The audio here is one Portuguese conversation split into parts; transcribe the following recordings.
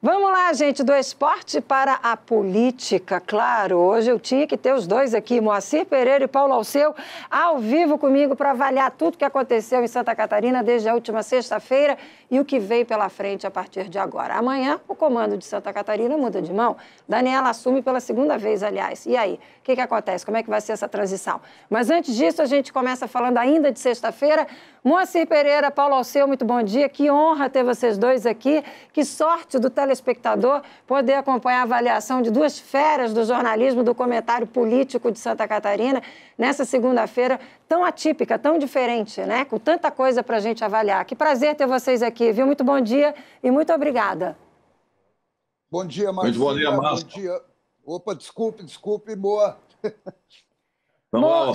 Vamos lá, gente, do esporte para a política. Claro, hoje eu tinha que ter os dois aqui, Moacir Pereira e Paulo Alceu, ao vivo comigo para avaliar tudo que aconteceu em Santa Catarina desde a última sexta-feira e o que veio pela frente a partir de agora. Amanhã, o comando de Santa Catarina muda de mão. Daniela assume pela segunda vez, aliás. E aí, o que, que acontece? Como é que vai ser essa transição? Mas antes disso, a gente começa falando ainda de sexta-feira. Moacir Pereira, Paulo Alceu, muito bom dia. Que honra ter vocês dois aqui. Que sorte do telespectador poder acompanhar a avaliação de duas feras do jornalismo, do comentário político de Santa Catarina, nessa segunda-feira tão atípica, tão diferente, né? Com tanta coisa para a gente avaliar. Que prazer ter vocês aqui aqui, viu? Muito bom dia e muito obrigada. Bom dia, Marcelo. Bom dia, Márcio. Bom dia. Opa, desculpe, desculpe, Moa. Tá Moa,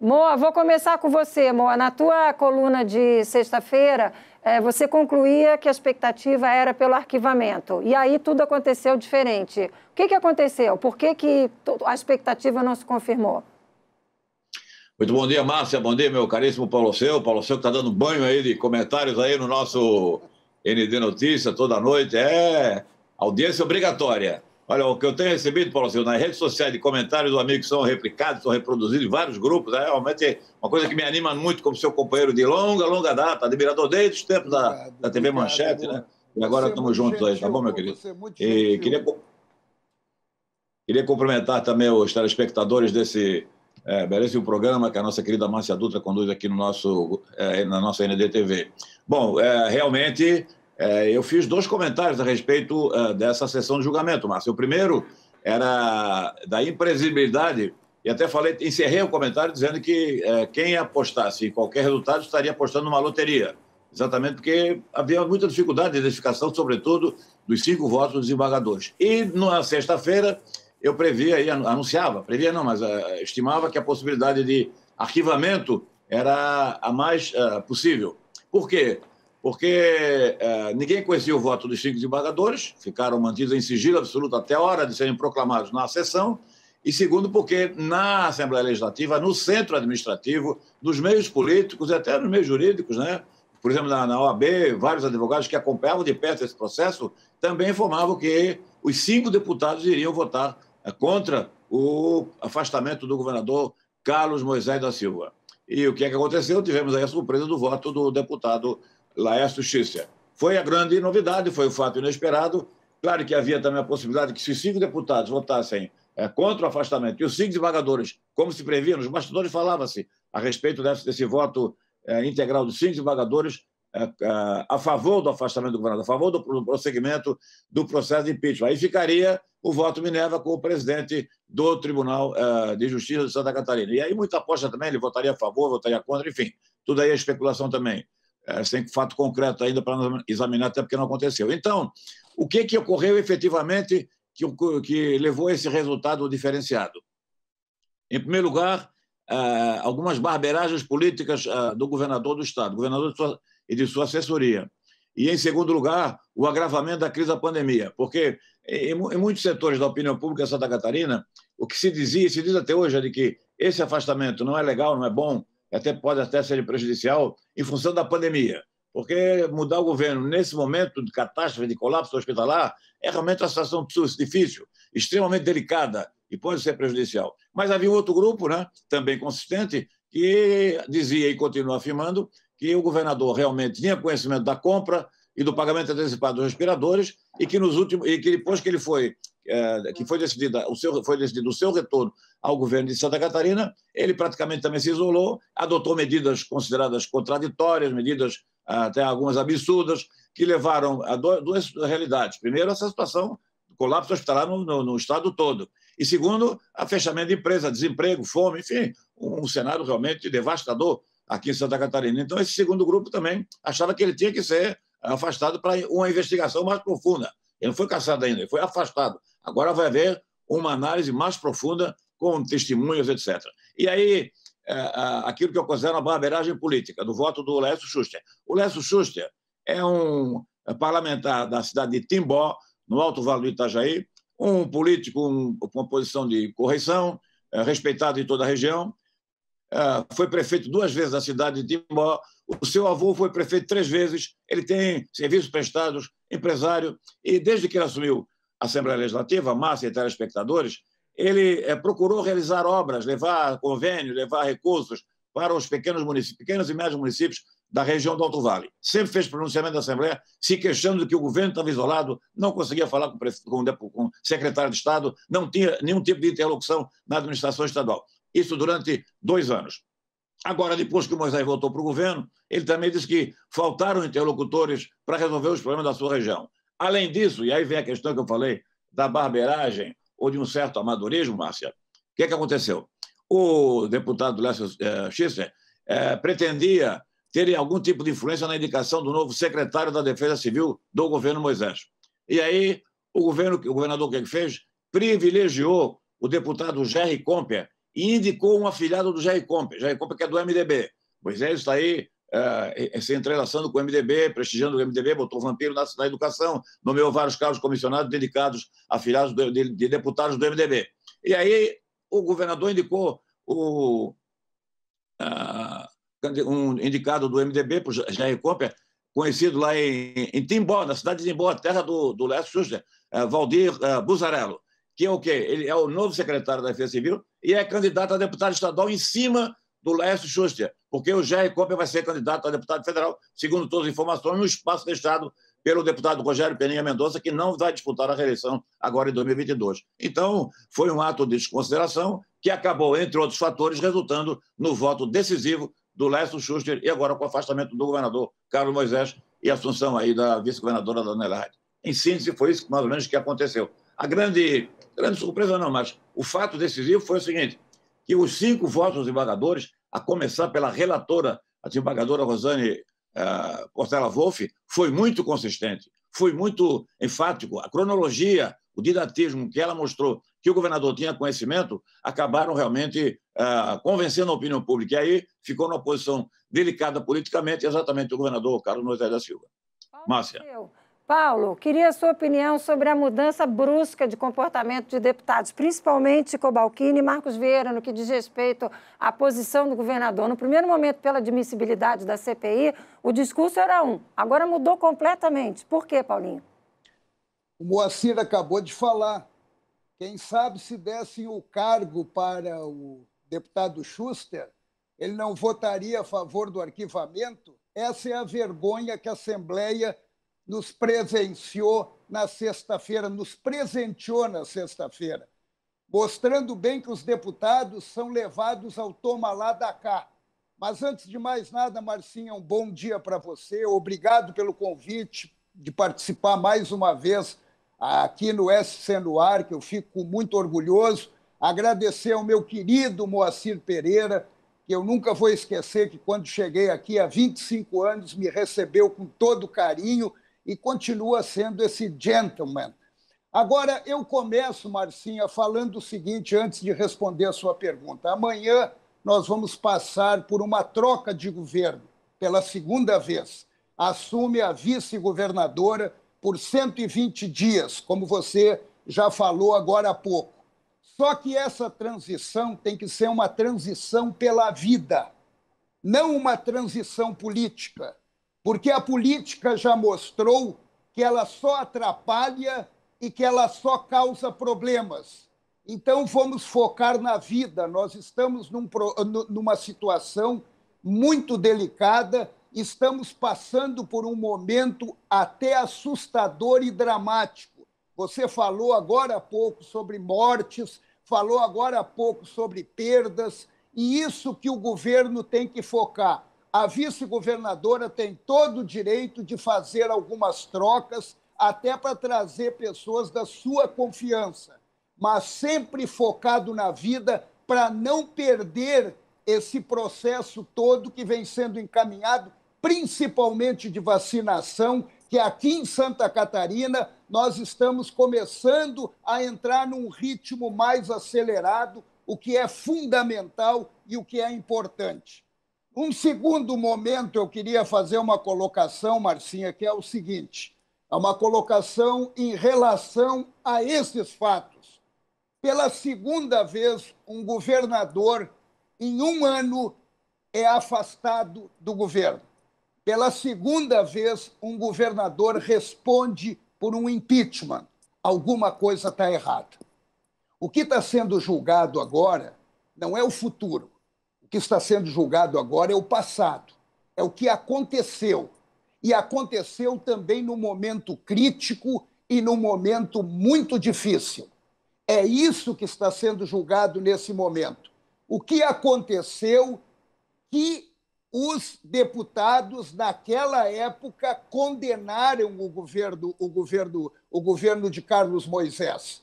Moa, vou começar com você, Moa. Na tua coluna de sexta-feira, é, você concluía que a expectativa era pelo arquivamento. E aí tudo aconteceu diferente. O que, que aconteceu? Por que, que a expectativa não se confirmou? Muito bom dia, Márcia. Bom dia, meu caríssimo Paulo Seu. Paulo Seu que está dando banho aí de comentários aí no nosso ND Notícia toda noite. É audiência obrigatória. Olha, o que eu tenho recebido, Paulo Seu, nas redes sociais de comentários do amigo que são replicados, são reproduzidos em vários grupos, é realmente uma coisa que me anima muito como seu companheiro de longa, longa data, admirador desde os tempos da, da TV Manchete, né? E agora estamos é juntos gentil, aí, tá bom, meu querido? É e queria, queria cumprimentar também os telespectadores desse é, o programa que a nossa querida Márcia Dutra conduz aqui no nosso, é, na nossa NDTV. Bom, é, realmente, é, eu fiz dois comentários a respeito é, dessa sessão de julgamento, Márcia. O primeiro era da imprevisibilidade, e até falei, encerrei o comentário dizendo que é, quem apostasse em qualquer resultado estaria apostando numa loteria. Exatamente porque havia muita dificuldade de identificação, sobretudo dos cinco votos dos embargadores. E na sexta-feira, eu previa anunciava, previa não, mas uh, estimava que a possibilidade de arquivamento era a mais uh, possível. Por quê? Porque uh, ninguém conhecia o voto dos cinco desembargadores, ficaram mantidos em sigilo absoluto até a hora de serem proclamados na sessão, e segundo, porque na Assembleia Legislativa, no centro administrativo, nos meios políticos e até nos meios jurídicos, né? por exemplo, na, na OAB, vários advogados que acompanhavam de perto esse processo também informavam que os cinco deputados iriam votar é contra o afastamento do governador Carlos Moisés da Silva. E o que é que aconteceu? Tivemos aí a surpresa do voto do deputado Laércio Schisser. Foi a grande novidade, foi o um fato inesperado. Claro que havia também a possibilidade que se cinco deputados votassem é, contra o afastamento e os cinco desembargadores, como se previa, nos bastidores falava-se a respeito desse, desse voto é, integral dos cinco desembargadores é, é, a favor do afastamento do governador, a favor do prosseguimento do processo de impeachment. Aí ficaria o voto Minerva com o presidente do Tribunal uh, de Justiça de Santa Catarina. E aí muita aposta também, ele votaria a favor, votaria contra, enfim, tudo aí é especulação também. É, eh, sem fato concreto ainda para examinar, até porque não aconteceu. Então, o que, que ocorreu efetivamente que, que levou a esse resultado diferenciado? Em primeiro lugar, uh, algumas barberagens políticas uh, do governador do Estado, governador e de sua assessoria. E, em segundo lugar, o agravamento da crise da pandemia, porque em, muitos setores da opinião pública em Santa Catarina, o que se dizia, se diz até hoje, é de que esse afastamento não é legal, não é bom, até pode até ser prejudicial em função da pandemia. Porque mudar o governo nesse momento de catástrofe, de colapso hospitalar, é realmente uma situação difícil, extremamente delicada e pode ser prejudicial. Mas havia outro grupo, né, também consistente, que dizia e continua afirmando que o governador realmente tinha conhecimento da compra e do pagamento antecipado dos respiradores e que nos últimos e que depois que ele foi é, que foi decidida o seu foi decidido o seu retorno ao governo de Santa Catarina ele praticamente também se isolou adotou medidas consideradas contraditórias medidas ah, até algumas absurdas que levaram a duas realidades primeiro essa situação colapso hospitalar no, no, no estado todo e segundo a fechamento de empresa desemprego fome enfim um, um cenário realmente devastador aqui em Santa Catarina. Então, esse segundo grupo também achava que ele tinha que ser afastado para uma investigação mais profunda. Ele não foi caçado ainda, ele foi afastado. Agora vai haver uma análise mais profunda com testemunhas, etc. E aí, é, aquilo que eu considero uma barbeiragem política, do voto do Lécio Schuster. O Lécio Schuster é um parlamentar da cidade de Timbó, no Alto Vale do Itajaí, um político com uma posição de correção, é, respeitado em toda a região, ah, foi prefeito duas vezes da cidade de Timbó, o seu avô foi prefeito três vezes, ele tem serviços prestados, empresário, e desde que ele assumiu a Assembleia Legislativa, massa e telespectadores, ele é, procurou realizar obras, levar convênios, levar recursos para os pequenos municípios, pequenos e médios municípios da região do Alto Vale. Sempre fez pronunciamento da Assembleia, se queixando de que o governo estava isolado, não conseguia falar com o, com o secretário de Estado, não tinha nenhum tipo de interlocução na administração estadual. Isso durante dois anos. Agora, depois que o Moisés voltou para o governo, ele também disse que faltaram interlocutores para resolver os problemas da sua região. Além disso, e aí vem a questão que eu falei da barbeiragem ou de um certo amadorismo, Márcia, o que, é que aconteceu? O deputado Lécio é, é, pretendia ter algum tipo de influência na indicação do novo secretário da Defesa Civil do governo Moisés. E aí, o, governo, o governador o que é fez? Privilegiou o deputado Jerry Comper, e indicou um afiliado do Jair Compe, Jair Compe é que é do MDB. Pois ele é, está aí é, eh, se entrelaçando com o MDB, prestigiando o MDB, botou o vampiro na, na educação, nomeou vários cargos comissionados dedicados a filhados do, de, de, deputados do MDB. E aí o governador indicou o, a, ah, um indicado do MDB, por Jair Comper, é conhecido lá em, em, Timbó, na cidade de Timbó, terra do, do Leste Schuster, é, eh, Valdir é, eh, Buzarello, que é o quê? Ele é o novo secretário da Defesa Civil e é candidato a deputado estadual em cima do Laércio Schuster, porque o Jair Copper vai ser candidato a deputado federal, segundo todas as informações, no espaço deixado pelo deputado Rogério Peninha Mendonça, que não vai disputar a reeleição agora em 2022. Então, foi um ato de desconsideração que acabou, entre outros fatores, resultando no voto decisivo do Laércio Schuster e agora com o afastamento do governador Carlos Moisés e a assunção aí da vice-governadora Dona Elaide. Em síntese, foi isso mais ou menos que aconteceu. A grande grande surpresa não, mas o fato decisivo foi o seguinte, que os cinco votos embargadores, a começar pela relatora, a desembargadora Rosane eh, Portela Wolff, foi muito consistente, foi muito enfático. A cronologia, o didatismo que ela mostrou que o governador tinha conhecimento, acabaram realmente ah, convencendo a opinião pública. E aí ficou numa posição delicada politicamente, exatamente o governador Carlos Moisés da Silva. Márcia. Eu. Paulo, queria a sua opinião sobre a mudança brusca de comportamento de deputados, principalmente Cobalcini e Marcos Vieira, no que diz respeito à posição do governador. No primeiro momento, pela admissibilidade da CPI, o discurso era um, agora mudou completamente. Por quê, Paulinho? O Moacir acabou de falar. Quem sabe se dessem o cargo para o deputado Schuster, ele não votaria a favor do arquivamento? Essa é a vergonha que a Assembleia nos presenciou na sexta-feira, nos presenteou na sexta-feira, mostrando bem que os deputados são levados ao toma lá da cá. Mas antes de mais nada, Marcinha, um bom dia para você. Obrigado pelo convite de participar mais uma vez aqui no SC no Ar, que eu fico muito orgulhoso. Agradecer ao meu querido Moacir Pereira, que eu nunca vou esquecer que quando cheguei aqui há 25 anos me recebeu com todo carinho e continua sendo esse gentleman. Agora, eu começo, Marcinha, falando o seguinte, antes de responder a sua pergunta. Amanhã nós vamos passar por uma troca de governo, pela segunda vez. Assume a vice-governadora por 120 dias, como você já falou agora há pouco. Só que essa transição tem que ser uma transição pela vida, não uma transição política. Porque a política já mostrou que ela só atrapalha e que ela só causa problemas. Então, vamos focar na vida. Nós estamos num, numa situação muito delicada, estamos passando por um momento até assustador e dramático. Você falou agora há pouco sobre mortes, falou agora há pouco sobre perdas, e isso que o governo tem que focar a vice-governadora tem todo o direito de fazer algumas trocas, até para trazer pessoas da sua confiança, mas sempre focado na vida para não perder esse processo todo que vem sendo encaminhado, principalmente de vacinação, que aqui em Santa Catarina nós estamos começando a entrar num ritmo mais acelerado, o que é fundamental e o que é importante. Um segundo momento, eu queria fazer uma colocação, Marcinha, que é o seguinte: é uma colocação em relação a esses fatos. Pela segunda vez, um governador, em um ano, é afastado do governo. Pela segunda vez, um governador responde por um impeachment. Alguma coisa está errada. O que está sendo julgado agora não é o futuro, que está sendo julgado agora é o passado, é o que aconteceu. E aconteceu também num momento crítico e num momento muito difícil. É isso que está sendo julgado nesse momento. O que aconteceu que os deputados naquela época condenaram o governo, o governo, o governo de Carlos Moisés.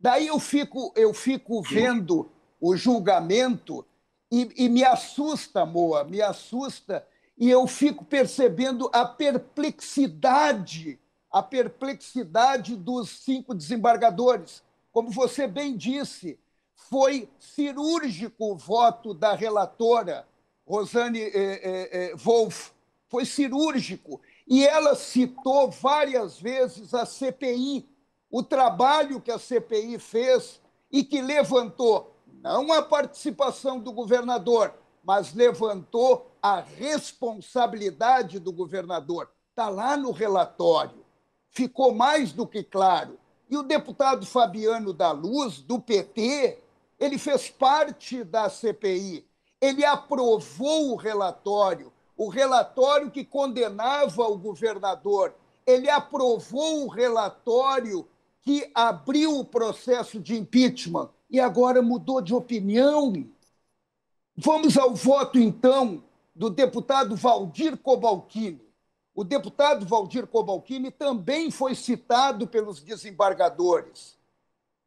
Daí eu fico, eu fico vendo o julgamento e, e me assusta, Moa, me assusta, e eu fico percebendo a perplexidade, a perplexidade dos cinco desembargadores. Como você bem disse, foi cirúrgico o voto da relatora, Rosane eh, eh, eh Wolff, foi cirúrgico. E ela citou várias vezes a CPI, o trabalho que a CPI fez e que levantou não a participação do governador, mas levantou a responsabilidade do governador. Está lá no relatório. Ficou mais do que claro. E o deputado Fabiano da Luz, do PT, ele fez parte da CPI. Ele aprovou o relatório, o relatório que condenava o governador. Ele aprovou o relatório que abriu o processo de impeachment e agora mudou de opinião. Vamos ao voto, então, do deputado Valdir Cobalcini. O deputado Valdir Cobalcini também foi citado pelos desembargadores.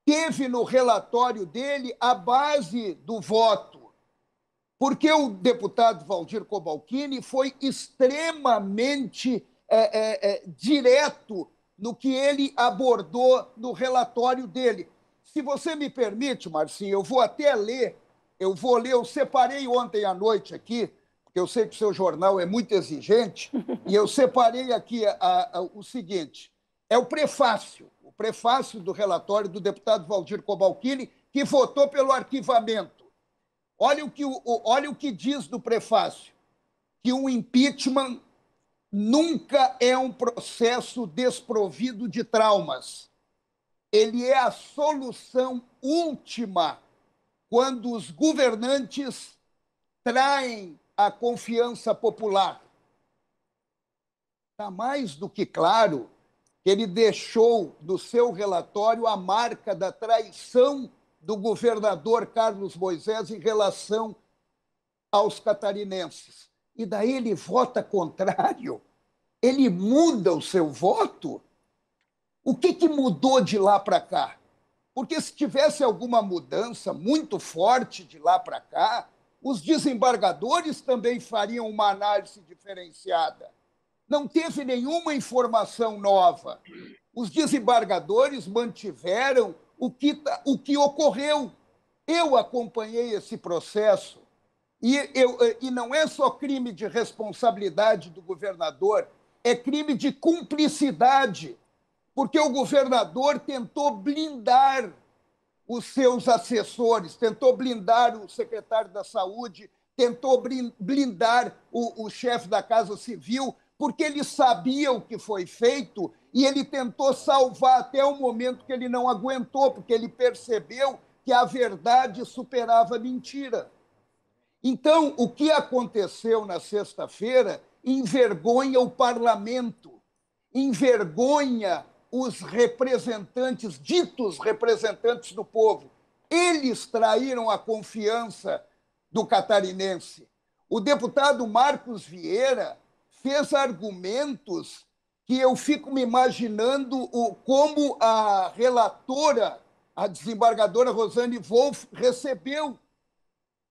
Teve no relatório dele a base do voto, porque o deputado Valdir Cobalcini foi extremamente é, é, é, direto no que ele abordou no relatório dele. Se você me permite, Marcinho, eu vou até ler, eu vou ler, eu separei ontem à noite aqui, porque eu sei que o seu jornal é muito exigente, e eu separei aqui a, a, o seguinte: é o prefácio, o prefácio do relatório do deputado Valdir Cobalcini, que votou pelo arquivamento. Olha o que, o, olha o que diz do prefácio: que um impeachment nunca é um processo desprovido de traumas ele é a solução última quando os governantes traem a confiança popular. Está mais do que claro que ele deixou no seu relatório a marca da traição do governador Carlos Moisés em relação aos catarinenses. E daí ele vota contrário, ele muda o seu voto o que, que mudou de lá para cá? Porque se tivesse alguma mudança muito forte de lá para cá, os desembargadores também fariam uma análise diferenciada. Não teve nenhuma informação nova. Os desembargadores mantiveram o que, tá, o que ocorreu. Eu acompanhei esse processo. E, eu, e não é só crime de responsabilidade do governador, é crime de cumplicidade porque o governador tentou blindar os seus assessores, tentou blindar o secretário da Saúde, tentou blindar o, o chefe da Casa Civil, porque ele sabia o que foi feito e ele tentou salvar até o momento que ele não aguentou, porque ele percebeu que a verdade superava a mentira. Então, o que aconteceu na sexta-feira envergonha o parlamento, envergonha os representantes, ditos representantes do povo. Eles traíram a confiança do catarinense. O deputado Marcos Vieira fez argumentos que eu fico me imaginando o, como a relatora, a desembargadora Rosane Wolff, recebeu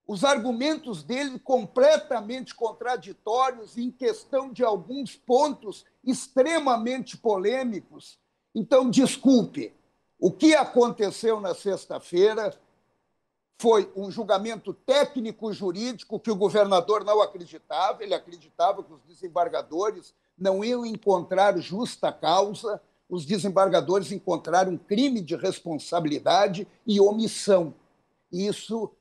os argumentos dele completamente contraditórios em questão de alguns pontos extremamente polêmicos. Então, desculpe, o que aconteceu na sexta-feira foi um julgamento técnico-jurídico que o governador não acreditava, ele acreditava que os desembargadores não iam encontrar justa causa, os desembargadores encontraram crime de responsabilidade e omissão. Isso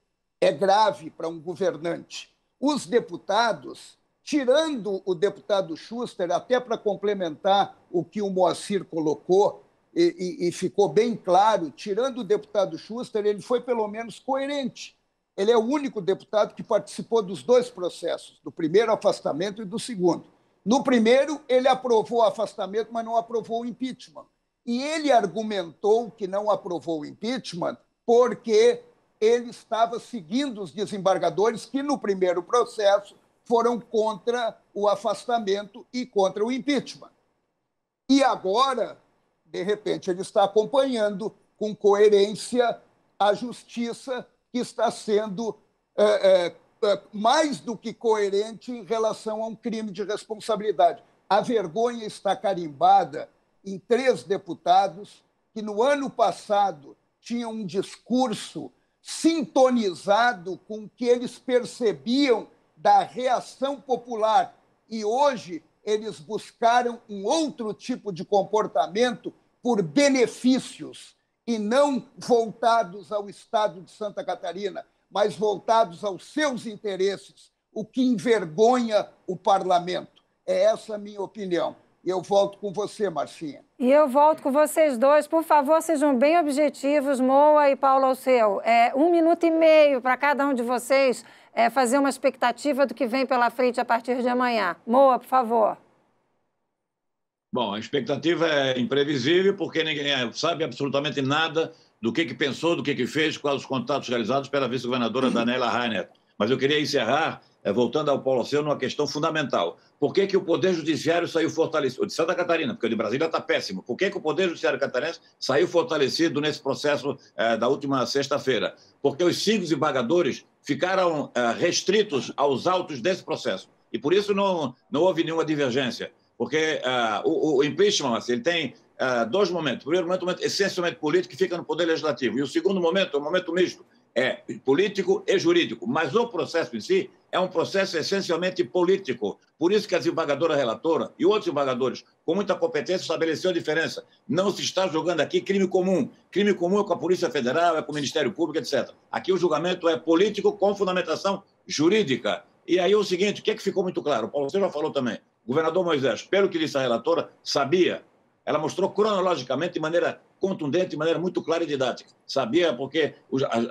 é grave para um governante. Os deputados tirando o deputado Schuster, até para complementar o que o Moacir colocou, e, e, e, ficou bem claro, tirando o deputado Schuster, ele foi pelo menos coerente. Ele é o único deputado que participou dos dois processos, do primeiro afastamento e do segundo. No primeiro, ele aprovou o afastamento, mas não aprovou o impeachment. E ele argumentou que não aprovou o impeachment porque ele estava seguindo os desembargadores que, no primeiro processo, foram contra o afastamento e contra o impeachment. E agora, de repente, ele está acompanhando com coerência a justiça que está sendo é, é, é, mais do que coerente em relação a um crime de responsabilidade. A vergonha está carimbada em três deputados que, no ano passado, tinham um discurso sintonizado com o que eles percebiam da reação popular. E hoje eles buscaram um outro tipo de comportamento por benefícios e não voltados ao Estado de Santa Catarina, mas voltados aos seus interesses, o que envergonha o parlamento. É essa a minha opinião. E eu volto com você, Marcinha. E eu volto com vocês dois. Por favor, sejam bem objetivos, Moa e Paulo Alceu. É um minuto e meio para cada um de vocês é, fazer uma expectativa do que vem pela frente a partir de amanhã. Moa, por favor. Bom, a expectativa é imprevisível porque ninguém é, sabe absolutamente nada do que, que pensou, do que, que fez, quais os contatos realizados pela vice-governadora Daniela Reinert. Mas eu queria encerrar é, voltando ao Paulo Alceu, numa questão fundamental. Por que, que o Poder Judiciário saiu fortalecido? De Santa Catarina, porque o de Brasília está péssimo. Por que, que o Poder Judiciário catarinense saiu fortalecido nesse processo é, da última sexta-feira? Porque os sigos e bagadores ficaram é, restritos aos autos desse processo. E por isso não, não houve nenhuma divergência. Porque o, o, impeachment, assim, ele tem dois momentos. O primeiro momento, momento essencialmente político, que fica no Poder Legislativo. E o segundo momento, é um momento misto, é político e jurídico. Mas o processo em si é um processo essencialmente político. Por isso que a desembargadora relatora e outros embargadores, com muita competência, estabeleceu a diferença. Não se está julgando aqui crime comum. Crime comum é com a Polícia Federal, é com o Ministério Público, etc. Aqui o julgamento é político com fundamentação jurídica. E aí é o seguinte, o que, é que ficou muito claro? O Paulo, você já falou também. governador Moisés, pelo que disse a relatora, sabia. Ela mostrou cronologicamente, de maneira contundente, de maneira muito clara e didática. Sabia porque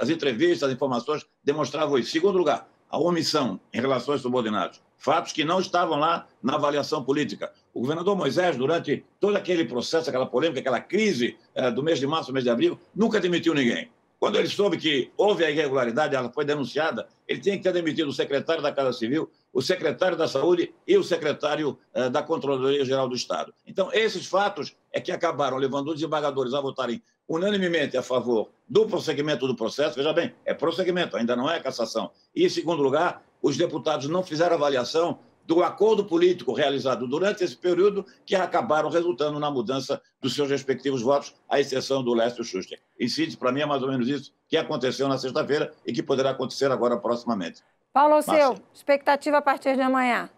as entrevistas, as informações demonstravam isso. Segundo lugar, a omissão em relação aos subordinados, fatos que não estavam lá na avaliação política. O governador Moisés, durante todo aquele processo, aquela polêmica, aquela crise eh, do mês de março, mês de abril, nunca demitiu ninguém. Quando ele soube que houve a irregularidade, ela foi denunciada, ele tinha que ter demitido o secretário da Casa Civil, o secretário da Saúde e o secretário eh, da Controladoria Geral do Estado. Então, esses fatos é que acabaram levando os desembargadores a votarem unanimemente a favor do prosseguimento do processo, veja bem, é prosseguimento, ainda não é cassação. E, em segundo lugar, os deputados não fizeram avaliação do acordo político realizado durante esse período, que acabaram resultando na mudança dos seus respectivos votos, à exceção do Lécio Schuster. E, síntese, para mim, é mais ou menos isso que aconteceu na sexta-feira e que poderá acontecer agora proximamente. Paulo Alceu, expectativa a partir de amanhã.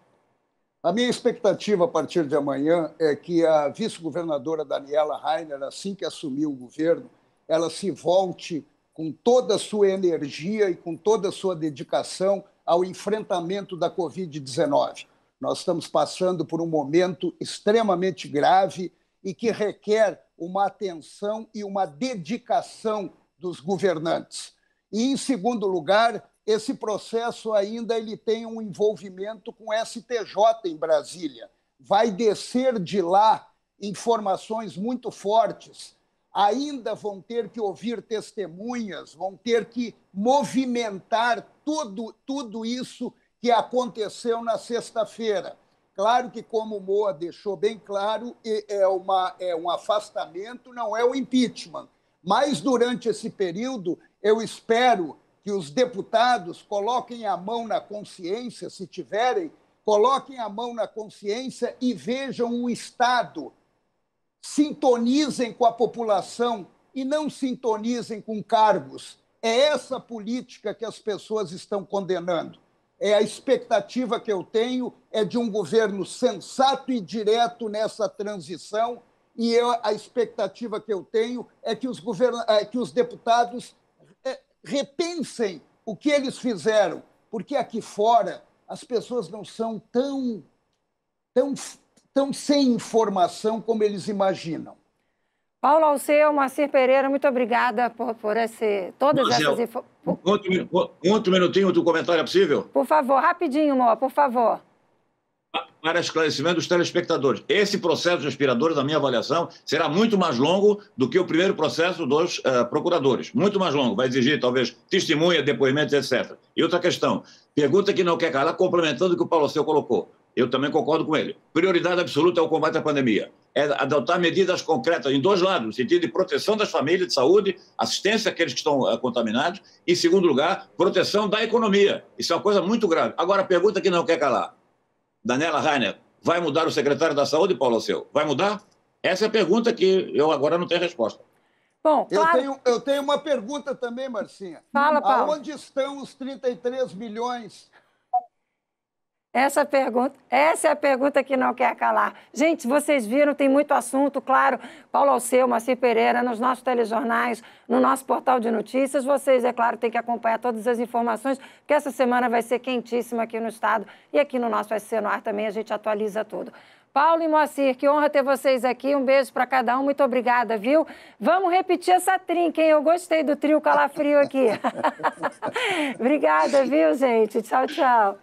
A minha expectativa a partir de amanhã é que a vice-governadora Daniela Rainer, assim que assumir o governo, ela se volte com toda a sua energia e com toda a sua dedicação ao enfrentamento da Covid-19. Nós estamos passando por um momento extremamente grave e que requer uma atenção e uma dedicação dos governantes. E, em segundo lugar, esse processo ainda ele tem um envolvimento com STJ em Brasília. Vai descer de lá informações muito fortes. Ainda vão ter que ouvir testemunhas, vão ter que movimentar tudo, tudo isso que aconteceu na sexta-feira. Claro que, como o Moa deixou bem claro, é, uma, é um afastamento, não é o um impeachment. Mas, durante esse período, eu espero que os deputados coloquem a mão na consciência, se tiverem, coloquem a mão na consciência e vejam o Estado. Sintonizem com a população e não sintonizem com cargos. É essa política que as pessoas estão condenando. É a expectativa que eu tenho é de um governo sensato e direto nessa transição, e eu, a expectativa que eu tenho é que os, govern... é que os deputados repensem o que eles fizeram, porque aqui fora as pessoas não são tão, tão, tão sem informação como eles imaginam. Paulo Alceu, Moacir Pereira, muito obrigada por, por esse, todas Marcelo, essas informações. Outro, outro minutinho, outro comentário é possível? Por favor, rapidinho, Moa, por favor para esclarecimento dos telespectadores, esse processo de aspiradores, na minha avaliação, será muito mais longo do que o primeiro processo dos uh, procuradores. Muito mais longo. Vai exigir, talvez, testemunha, depoimentos, etc. E outra questão, pergunta que não quer calar, complementando o que o Paulo Seu colocou. Eu também concordo com ele. Prioridade absoluta é o combate à pandemia. É adotar medidas concretas em dois lados, no sentido de proteção das famílias, de saúde, assistência àqueles que estão uh, contaminados. E, em segundo lugar, proteção da economia. Isso é uma coisa muito grave. Agora, pergunta que não quer calar Daniela Rainer, vai mudar o secretário da Saúde, Paulo Alceu? Vai mudar? Essa é a pergunta que eu agora não tenho resposta. Bom, claro. eu, tenho, eu tenho uma pergunta também, Marcinha. Fala, Paulo. Aonde estão os 33 milhões essa pergunta, essa é a pergunta que não quer calar. Gente, vocês viram, tem muito assunto, claro. Paulo Alceu, Moacir Pereira, nos nossos telejornais, no nosso portal de notícias. Vocês, é claro, têm que acompanhar todas as informações, porque essa semana vai ser quentíssima aqui no Estado e aqui no nosso SC no ar também a gente atualiza tudo. Paulo e Moacir, que honra ter vocês aqui. Um beijo para cada um, muito obrigada, viu? Vamos repetir essa trinca, hein? Eu gostei do trio Calafrio aqui. obrigada, viu, gente? Tchau, tchau.